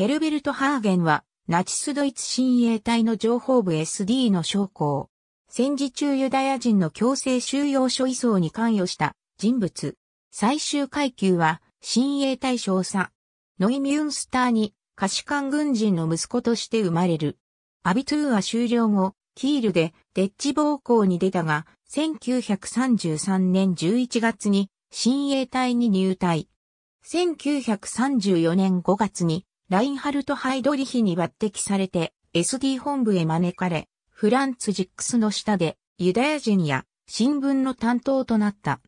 ヘルベルト・ハーゲンは、ナチスドイツ親衛隊の情報部 SD の将校。戦時中ユダヤ人の強制収容所移送に関与した人物。最終階級は、親衛隊少佐。ノイミュンスターに、可視官軍人の息子として生まれる。アビトゥーは終了後、キールでデッチ暴行に出たが、1933年11月に親衛隊に入隊。1934年5月にラインハルト・ハイドリヒに抜擢されて SD 本部へ招かれ、フランツ・ジックスの下でユダヤ人や新聞の担当となった。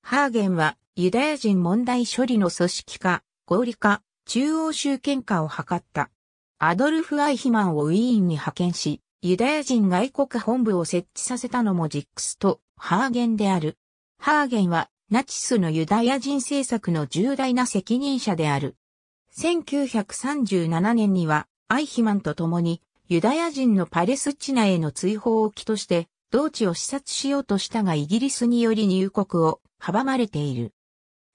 ハーゲンはユダヤ人問題処理の組織化、合理化、中央集権化を図った。アドルフ・アイヒマンをウィーンに派遣し、ユダヤ人外国本部を設置させたのもジックスとハーゲンである。ハーゲンはナチスのユダヤ人政策の重大な責任者である。1937年にはアイヒマンと共にユダヤ人のパレスチナへの追放を起として同地を視察しようとしたがイギリスにより入国を阻まれている。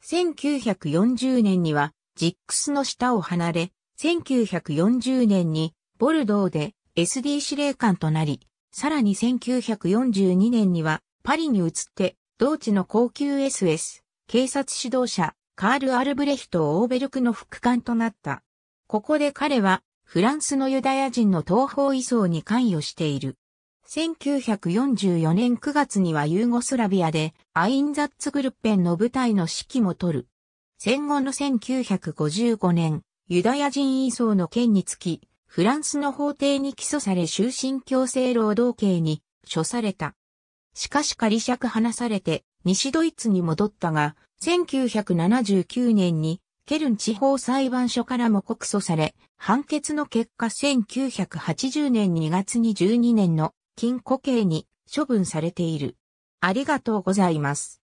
1940年にはジックスの下を離れ、1940年にボルドーで SD 司令官となり、さらに1942年にはパリに移って同地の高級 SS 警察指導者カール・アルブレヒト・オーベルクの副官となった。ここで彼は、フランスのユダヤ人の東方移送に関与している。1944年9月にはユーゴスラビアでアインザッツグルッペンの部隊の指揮も取る。戦後の1955年、ユダヤ人移送の件につき、フランスの法廷に起訴され終身強制労働刑に処された。しかし仮釈離されて西ドイツに戻ったが、1979年にケルン地方裁判所からも告訴され、判決の結果1980年2月に12年の禁錮刑に処分されている。ありがとうございます。